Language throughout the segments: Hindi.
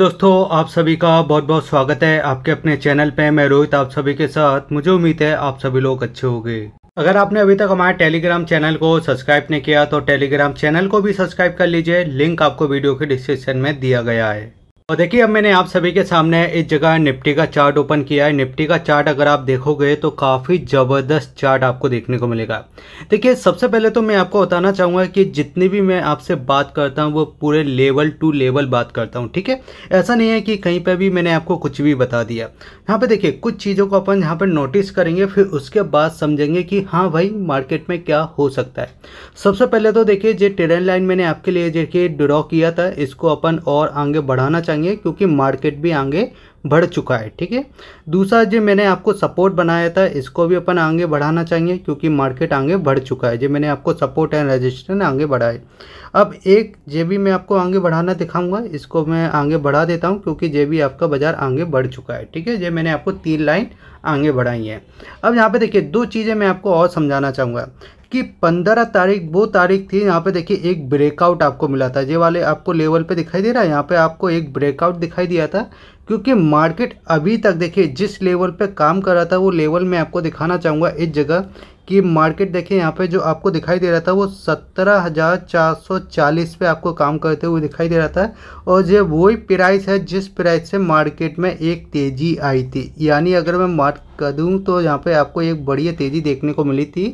दोस्तों आप सभी का बहुत बहुत स्वागत है आपके अपने चैनल पे मैं रोहित आप सभी के साथ मुझे उम्मीद है आप सभी लोग अच्छे होंगे अगर आपने अभी तक हमारे टेलीग्राम चैनल को सब्सक्राइब नहीं किया तो टेलीग्राम चैनल को भी सब्सक्राइब कर लीजिए लिंक आपको वीडियो के डिस्क्रिप्शन में दिया गया है और देखिए अब मैंने आप सभी के सामने इस जगह निफ्टी का चार्ट ओपन किया है निफ्टी का चार्ट अगर आप देखोगे तो काफ़ी ज़बरदस्त चार्ट आपको देखने को मिलेगा देखिए सबसे पहले तो मैं आपको बताना चाहूँगा कि जितनी भी मैं आपसे बात करता हूँ वो पूरे लेवल टू लेवल बात करता हूँ ठीक है ऐसा नहीं है कि कहीं पर भी मैंने आपको कुछ भी बता दिया यहाँ पर देखिए कुछ चीज़ों को अपन यहाँ पर नोटिस करेंगे फिर उसके बाद समझेंगे कि हाँ भाई मार्केट में क्या हो सकता है सबसे पहले तो देखिए जो ट्रेन लाइन मैंने आपके लिए देखिए ड्रॉ किया था इसको अपन और आगे बढ़ाना चाहेंगे जाएंगे क्योंकि मार्केट भी आगे बढ़ चुका है ठीक है दूसरा जो मैंने आपको सपोर्ट बनाया था इसको भी अपन आगे बढ़ाना चाहिए क्योंकि मार्केट आगे बढ़ चुका है जो मैंने आपको सपोर्ट एंड रजिस्टर आगे बढ़ाए अब एक जे भी मैं आपको आगे बढ़ाना दिखाऊंगा इसको मैं आगे बढ़ा देता हूँ क्योंकि जे भी आपका बाजार आगे बढ़ चुका है ठीक है जे मैंने आपको तीन लाइन आगे बढ़ाई है अब यहाँ पे देखिए दो चीज़ें मैं आपको और समझाना चाहूँगा कि पंद्रह तारीख वो तारीख थी यहाँ पे देखिए एक ब्रेकआउट आपको मिला था ये वाले आपको लेवल पे दिखाई दे रहा है यहाँ पे आपको एक ब्रेकआउट दिखाई दिया था क्योंकि मार्केट अभी तक देखिए जिस लेवल पे काम कर रहा था वो लेवल मैं आपको दिखाना चाहूँगा इस जगह कि मार्केट देखिए यहाँ पे जो आपको दिखाई दे रहा था वो सत्रह हज़ार चार सौ चालीस पर आपको काम करते हुए दिखाई दे रहा था और ये वही प्राइस है जिस प्राइस से मार्केट में एक तेज़ी आई थी यानी अगर मैं मार्क कर दूँ तो यहाँ पे आपको एक बढ़िया तेज़ी देखने को मिली थी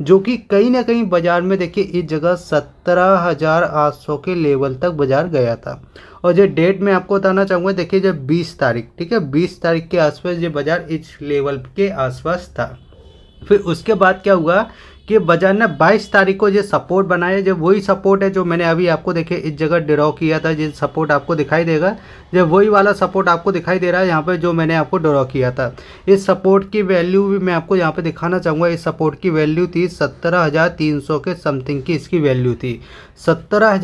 जो कि कहीं ना कहीं बाज़ार में देखिए इस जगह सत्रह हज़ार आठ सौ के लेवल तक बाज़ार गया था और जो डेट मैं आपको बताना चाहूँगा देखिए जब बीस तारीख ठीक है बीस तारीख के आसपास ये बाज़ार इस लेवल के आसपास था फिर उसके बाद क्या हुआ कि बाजार ने 22 तारीख को जो सपोर्ट बनाया जब वही सपोर्ट है जो मैंने अभी आपको देखे इस जगह ड्रॉ किया था जिस सपोर्ट आपको दिखाई देगा जब वही वाला सपोर्ट आपको दिखाई दे रहा है यहाँ पे जो मैंने आपको ड्रॉ किया था इस सपोर्ट की वैल्यू भी मैं आपको यहाँ पे दिखाना चाहूँगा इस सपोर्ट की वैल्यू थी सत्रह के समथिंग की इसकी वैल्यू थी सत्रह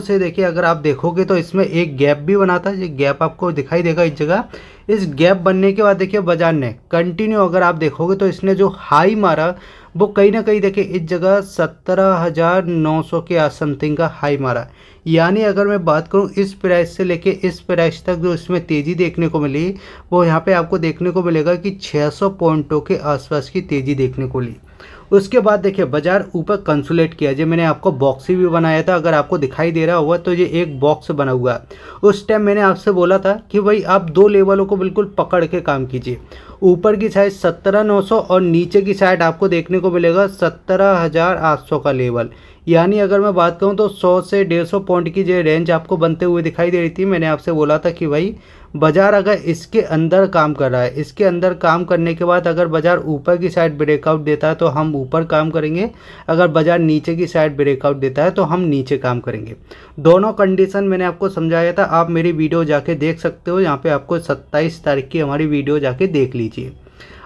से देखिए अगर आप देखोगे तो इसमें एक गैप भी बना था ये गैप आपको दिखाई देगा इस जगह इस गैप बनने के बाद देखिए बाजार ने कंटिन्यू अगर आप देखोगे तो इसने जो हाई मारा वो कहीं ना कहीं देखिए इस जगह सत्रह हज़ार नौ सौ के आस समथिंग का हाई मारा यानी अगर मैं बात करूं इस प्राइस से लेके इस प्राइस तक जो इसमें तेज़ी देखने को मिली वो यहाँ पे आपको देखने को मिलेगा कि 600 पॉइंटों के आसपास की तेज़ी देखने को मिली उसके बाद देखिए बाजार ऊपर कंसुलेट किया जो मैंने आपको बॉक्सी भी बनाया था अगर आपको दिखाई दे रहा होगा तो ये एक बॉक्स बना हुआ उस टाइम मैंने आपसे बोला था कि भाई आप दो लेवलों को बिल्कुल पकड़ के काम कीजिए ऊपर की साइड सत्रह नौ सौ और नीचे की साइड आपको देखने को मिलेगा सत्रह हज़ार आठ सौ का लेवल यानी अगर मैं बात करूँ तो सौ से डेढ़ सौ पॉइंट की जो रेंज आपको बनते हुए दिखाई दे रही थी मैंने आपसे बोला था कि भाई बाज़ार अगर इसके अंदर काम कर रहा है इसके अंदर काम करने के बाद अगर बाज़ार ऊपर की साइड ब्रेकआउट देता है तो हम ऊपर काम करेंगे अगर बाज़ार नीचे की साइड ब्रेकआउट देता है तो हम नीचे काम करेंगे दोनों कंडीशन मैंने आपको समझाया था आप मेरी वीडियो जाके देख सकते हो यहाँ पे आपको 27 तारीख की हमारी वीडियो जाके देख लीजिए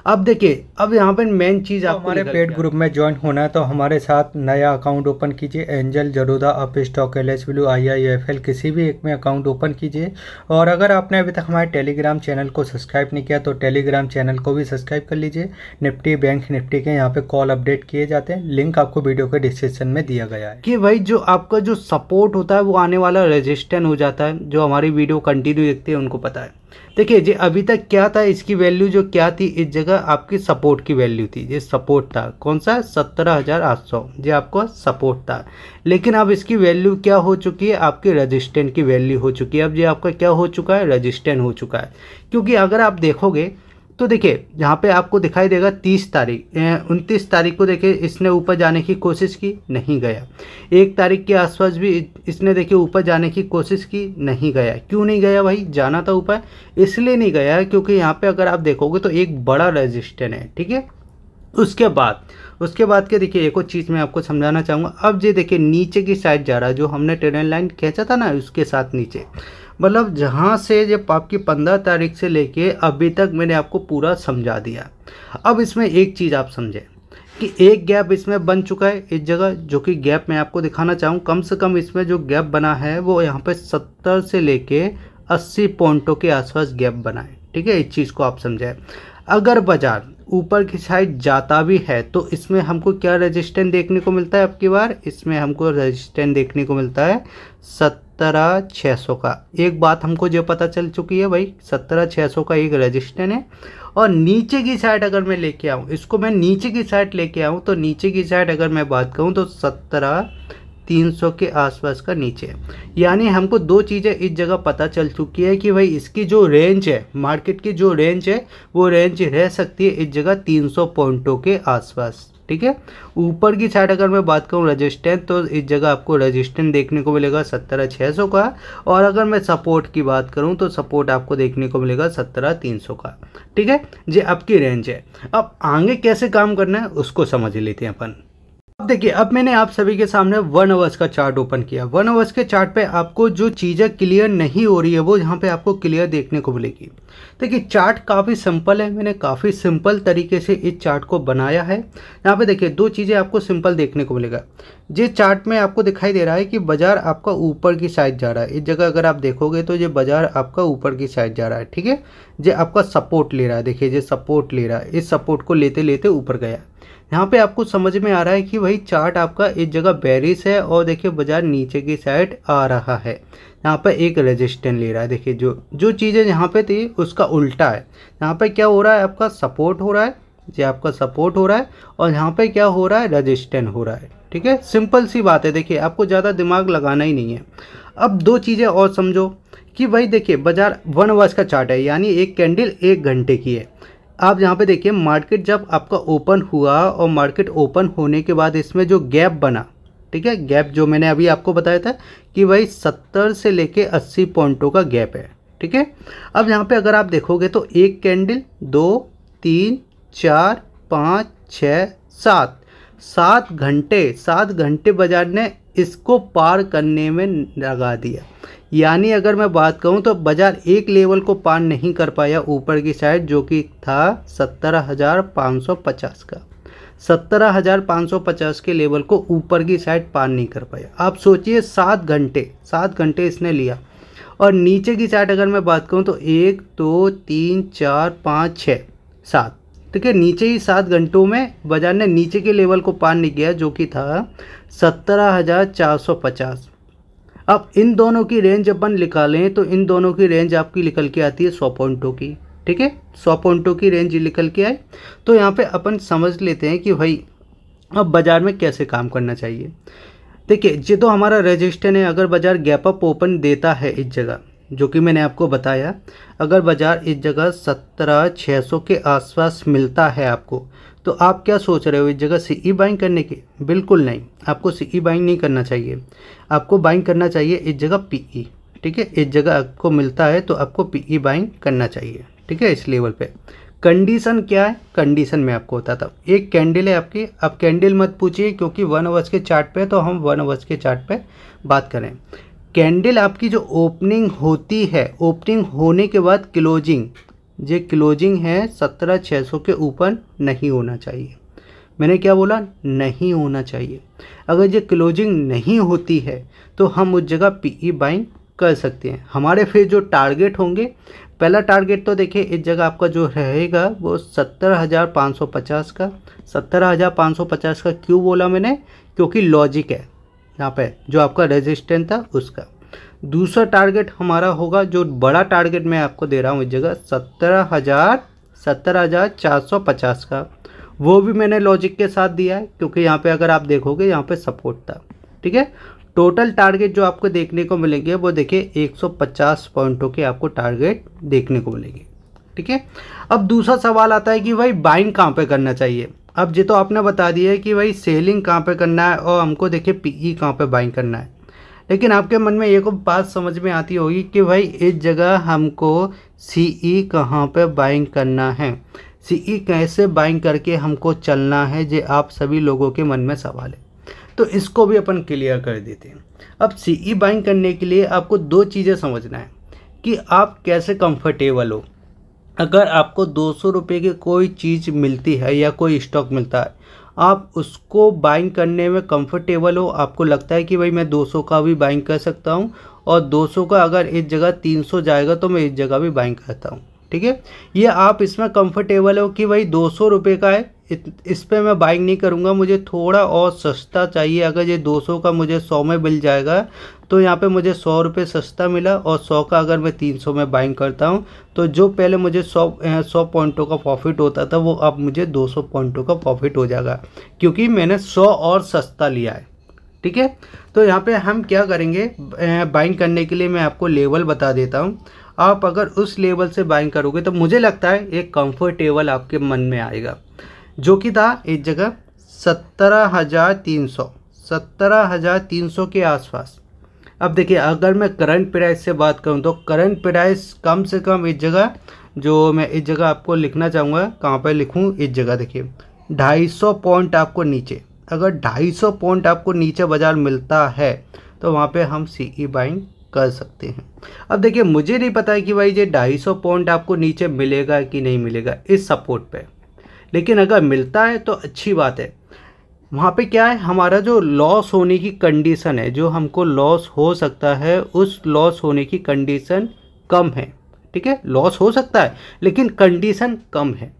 अब देखिए अब यहाँ पर मेन चीज़ तो हमारे पेड ग्रुप में ज्वाइन होना है तो हमारे साथ नया अकाउंट ओपन कीजिए एंजल जरूदा अप stock L S blue I I F L किसी भी एक में अकाउंट ओपन कीजिए और अगर आपने अभी तक हमारे टेलीग्राम चैनल को सब्सक्राइब नहीं किया तो टेलीग्राम चैनल को भी सब्सक्राइब कर लीजिए निफ्टी बैंक निफ्टी के यहाँ पे कॉल अपडेट किए जाते हैं लिंक आपको वीडियो के डिस्क्रिप्शन में दिया गया है कि भाई जो आपका जो सपोर्ट होता है वो आने वाला रजिस्टेंट हो जाता है जो हमारी वीडियो कंटिन्यू देखते हैं उनको पता है देखिए जी अभी तक क्या था इसकी वैल्यू जो क्या थी इस जगह आपकी सपोर्ट की वैल्यू थी ये सपोर्ट था कौन सा सत्रह हज़ार आठ सौ ये आपको सपोर्ट था लेकिन अब इसकी वैल्यू क्या हो चुकी है आपकी रजिस्टेंट की वैल्यू हो चुकी है अब ये आपका क्या हो चुका है रजिस्टेंट हो चुका है क्योंकि अगर आप देखोगे तो देखिए यहाँ पे आपको दिखाई देगा तीस तारीख उनतीस तारीख को देखिए इसने ऊपर जाने की कोशिश की नहीं गया एक तारीख के आसपास भी इसने देखिए ऊपर जाने की कोशिश की नहीं गया क्यों नहीं गया भाई जाना था ऊपर इसलिए नहीं गया क्योंकि यहाँ पे अगर आप देखोगे तो एक बड़ा रजिस्टर है ठीक है उसके बाद उसके बाद के देखिए एक और चीज़ मैं आपको समझाना चाहूँगा अब ये देखिए नीचे की साइड जा रहा है जो हमने ट्रेन लाइन खींचा था ना उसके साथ नीचे मतलब जहाँ से जब आपकी पंद्रह तारीख से लेके अभी तक मैंने आपको पूरा समझा दिया अब इसमें एक चीज़ आप समझें कि एक गैप इसमें बन चुका है इस जगह जो कि गैप मैं आपको दिखाना चाहूँ कम से कम इसमें जो गैप बना है वो यहाँ पर सत्तर से ले कर पॉइंटों के आसपास गैप बना है ठीक है इस चीज़ को आप समझाएं अगर बाजार ऊपर की साइड जाता भी है तो इसमें हमको क्या रेजिस्टेंस देखने को मिलता है अब की बार इसमें हमको रेजिस्टेंस देखने को मिलता है सत्रह छः सौ का एक बात हमको जो पता चल चुकी है भाई सत्रह छः सौ का एक रेजिस्टेंस है और नीचे की साइड अगर मैं लेके आऊँ इसको मैं नीचे की साइड लेके आऊँ तो नीचे की साइड अगर मैं बात करूँ तो सत्रह 300 के आसपास का नीचे यानी हमको दो चीज़ें इस जगह पता चल चुकी है कि भाई इसकी जो रेंज है मार्केट की जो रेंज है वो रेंज रह सकती है इस जगह 300 पॉइंटों के आसपास ठीक है ऊपर की साइड अगर मैं बात करूं रजिस्टेंट तो इस जगह आपको रजिस्टेंट देखने को मिलेगा सत्रह छः सौ का और अगर मैं सपोर्ट की बात करूं तो सपोर्ट आपको देखने को मिलेगा सत्रह तीन सौ का ठीक है ये आपकी रेंज है अब आगे कैसे काम करना है उसको समझ लेते हैं अपन अब देखिए अब मैंने आप सभी के सामने वन आवर्स का चार्ट ओपन किया वन आवर्स के चार्ट पे आपको जो चीज़ें क्लियर नहीं हो रही है वो यहाँ पे आपको क्लियर देखने को मिलेगी देखिए चार्ट काफ़ी सिंपल है मैंने काफ़ी सिंपल तरीके से इस चार्ट को बनाया है यहाँ पे देखिए दो चीज़ें आपको सिंपल देखने को मिलेगा जिस चार्ट में आपको दिखाई दे रहा है कि बाजार आपका ऊपर की साइड जा रहा है इस जगह अगर आप देखोगे तो ये बाजार आपका ऊपर की साइड जा रहा है ठीक है ये आपका सपोर्ट ले रहा है देखिए ये सपोर्ट ले रहा है इस सपोर्ट को लेते लेते ऊपर गया यहाँ पे आपको समझ में आ रहा है कि भाई चार्ट आपका एक जगह बैरिस है और देखिए बाजार नीचे की साइड आ रहा है यहाँ पर एक रेजिस्टेंस ले रहा है देखिए जो जो चीज़ें यहाँ पे थी उसका उल्टा है यहाँ पर क्या हो रहा है आपका सपोर्ट हो रहा है जी आपका सपोर्ट हो रहा है और यहाँ पे क्या हो रहा है रजिस्टेंट हो रहा है ठीक है सिंपल सी बात है देखिए आपको ज़्यादा दिमाग लगाना ही नहीं है अब दो चीज़ें और समझो कि भाई देखिए बाजार वन वर्ष का चार्ट है यानी एक कैंडल एक घंटे की है आप यहाँ पे देखिए मार्केट जब आपका ओपन हुआ और मार्केट ओपन होने के बाद इसमें जो गैप बना ठीक है गैप जो मैंने अभी आपको बताया था कि भाई सत्तर से लेके अस्सी पॉइंटों का गैप है ठीक है अब यहाँ पे अगर आप देखोगे तो एक कैंडल दो तीन चार पाँच छ सात सात घंटे सात घंटे बाजार ने इसको पार करने में लगा दिया यानी अगर मैं बात करूं तो बाज़ार एक लेवल को पार नहीं कर पाया ऊपर की साइड जो कि था सत्तर हज़ार पाँच सौ पचास का सत्तर हज़ार पाँच सौ पचास के लेवल को ऊपर की साइड पार नहीं कर पाया आप सोचिए सात घंटे सात घंटे इसने लिया और नीचे की साइड अगर मैं बात करूँ तो एक दो तीन चार पाँच छः सात ठीक है नीचे ही सात घंटों में बाज़ार ने नीचे के लेवल को पार नहीं किया जो कि था सत्रह हज़ार चार सौ पचास अब इन दोनों की रेंज अपन निकालें तो इन दोनों की रेंज आपकी निकल के आती है सौ पॉइंटों की ठीक है सौ पॉइंटों की रेंज निकल के आए तो यहाँ पे अपन समझ लेते हैं कि भाई अब बाज़ार में कैसे काम करना चाहिए देखिए ये तो हमारा रजिस्टर है अगर बाज़ार गैप अप ओपन देता है इस जगह जो कि मैंने आपको बताया अगर बाज़ार इस जगह सत्रह छः सौ के आसपास मिलता है आपको तो आप क्या सोच रहे हो इस जगह सीई बाइंग e करने की बिल्कुल नहीं आपको सीई बाइंग e नहीं करना चाहिए आपको बाइंग करना चाहिए इस जगह पीई e, ठीक है इस जगह आपको मिलता है तो आपको पीई बाइंग करना चाहिए ठीक है इस लेवल पे कंडीशन क्या है कंडीशन में आपको बताता हूँ एक कैंडल है आपकी आप कैंडल मत पूछिए क्योंकि वन आवर्स के चार्ट पे तो हम वन आवर्स के चार्ट पे बात करें कैंडल आपकी जो ओपनिंग होती है ओपनिंग होने के बाद क्लोजिंग जे क्लोजिंग है सत्रह छः सौ के ऊपर नहीं होना चाहिए मैंने क्या बोला नहीं होना चाहिए अगर ये क्लोजिंग नहीं होती है तो हम उस जगह पीई बाइंग e कर सकते हैं हमारे फिर जो टारगेट होंगे पहला टारगेट तो देखिए इस जगह आपका जो रहेगा वो सत्तर हज़ार पाँच सौ पचास का सत्तर हज़ार पाँच सौ पचास का क्यों बोला मैंने क्योंकि लॉजिक है यहाँ पे जो आपका रेजिस्टेंस था उसका दूसरा टारगेट हमारा होगा जो बड़ा टारगेट मैं आपको दे रहा हूँ इस जगह सत्रह हज़ार सत्तर हज़ार चार सौ पचास का वो भी मैंने लॉजिक के साथ दिया है क्योंकि यहाँ पे अगर आप देखोगे यहाँ पे सपोर्ट था ठीक है टोटल टारगेट जो आपको देखने को मिलेंगे वो देखिए 150 पॉइंटों के आपको टारगेट देखने को मिलेंगे ठीक है अब दूसरा सवाल आता है कि भाई बाइंग कहाँ पे करना चाहिए अब ये तो आपने बता दिया है कि भाई सेलिंग कहाँ पे करना है और हमको देखिए पीई e कहाँ पर बाइंग करना है लेकिन आपके मन में एक बात समझ में आती होगी कि भाई इस जगह हमको सी ई e कहाँ पर बाइंग करना है सी ई e कैसे बाइंग करके हमको चलना है ये आप सभी लोगों के मन में सवाल है तो इसको भी अपन क्लियर कर देते हैं अब सी ई बाइंग करने के लिए आपको दो चीज़ें समझना है कि आप कैसे कंफर्टेबल हो अगर आपको दो सौ रुपये की कोई चीज़ मिलती है या कोई स्टॉक मिलता है आप उसको बाइंग करने में कंफर्टेबल हो आपको लगता है कि भाई मैं 200 का भी बाइंग कर सकता हूँ और 200 का अगर इस जगह 300 जाएगा तो मैं इस जगह भी बाइंग करता हूँ ठीक है ये आप इसमें कंफर्टेबल हो कि भाई दो सौ रुपये का है इस पर मैं बाइंग नहीं करूँगा मुझे थोड़ा और सस्ता चाहिए अगर ये 200 का मुझे 100 में मिल जाएगा तो यहाँ पे मुझे सौ रुपये सस्ता मिला और 100 का अगर मैं 300 में बाइंग करता हूँ तो जो पहले मुझे 100 100 पॉइंटों का प्रॉफिट होता था वो अब मुझे 200 पॉइंटों का प्रॉफिट हो जाएगा क्योंकि मैंने 100 और सस्ता लिया है ठीक है तो यहाँ पे हम क्या करेंगे बाइंग करने के लिए मैं आपको लेवल बता देता हूँ आप अगर उस लेवल से बाइंग करोगे तो मुझे लगता है एक कंफर्टेबल आपके मन में आएगा जो कि था एक जगह सत्रह हज़ार तीन सौ सत्रह हज़ार तीन सौ के आसपास अब देखिए अगर मैं करंट प्राइस से बात करूँ तो करंट प्राइस कम से कम इस जगह जो मैं इस जगह आपको लिखना चाहूँगा कहाँ पर लिखूँ इस जगह देखिए ढाई सौ पॉइंट आपको नीचे अगर 250 पॉइंट आपको नीचे बाज़ार मिलता है तो वहाँ पे हम सी ई बाइंग कर सकते हैं अब देखिए मुझे नहीं पता है कि भाई ये 250 पॉइंट आपको नीचे मिलेगा कि नहीं मिलेगा इस सपोर्ट पे लेकिन अगर मिलता है तो अच्छी बात है वहाँ पे क्या है हमारा जो लॉस होने की कंडीशन है जो हमको लॉस हो सकता है उस लॉस होने की कंडीशन कम है ठीक है लॉस हो सकता है लेकिन कंडीशन कम है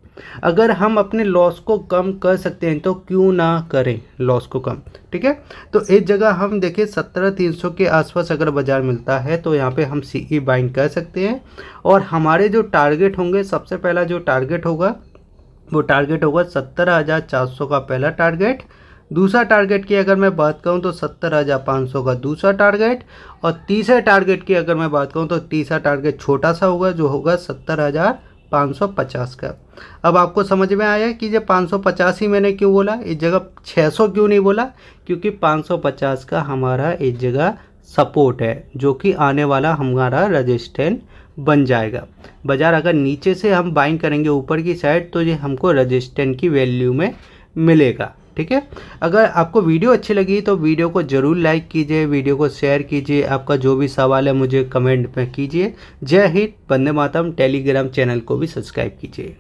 अगर हम अपने लॉस को कम कर सकते हैं तो क्यों ना करें लॉस को कम ठीक है तो एक जगह हम देखें सत्रह तीन सौ के आसपास अगर बाज़ार मिलता है तो यहाँ पे हम सी ई बाइंग कर सकते हैं और हमारे जो टारगेट होंगे सबसे पहला जो टारगेट होगा वो टारगेट होगा सत्तर हज़ार चार सौ का पहला टारगेट दूसरा टारगेट की अगर मैं बात करूं तो सत्तर हज़ार पाँच सौ का दूसरा टारगेट और तीसरे टारगेट की अगर मैं बात करूं तो तीसरा टारगेट छोटा सा होगा जो होगा सत्तर हज़ार 550 का अब आपको समझ में आया कि ये 550 ही मैंने क्यों बोला इस जगह 600 क्यों नहीं बोला क्योंकि 550 का हमारा इस जगह सपोर्ट है जो कि आने वाला हमारा रजिस्टेंट बन जाएगा बाज़ार अगर नीचे से हम बाइंग करेंगे ऊपर की साइड तो ये हमको रजिस्टेंट की वैल्यू में मिलेगा ठीक है अगर आपको वीडियो अच्छी लगी तो वीडियो को ज़रूर लाइक कीजिए वीडियो को शेयर कीजिए आपका जो भी सवाल है मुझे कमेंट में कीजिए जय हिंद बंदे मातम टेलीग्राम चैनल को भी सब्सक्राइब कीजिए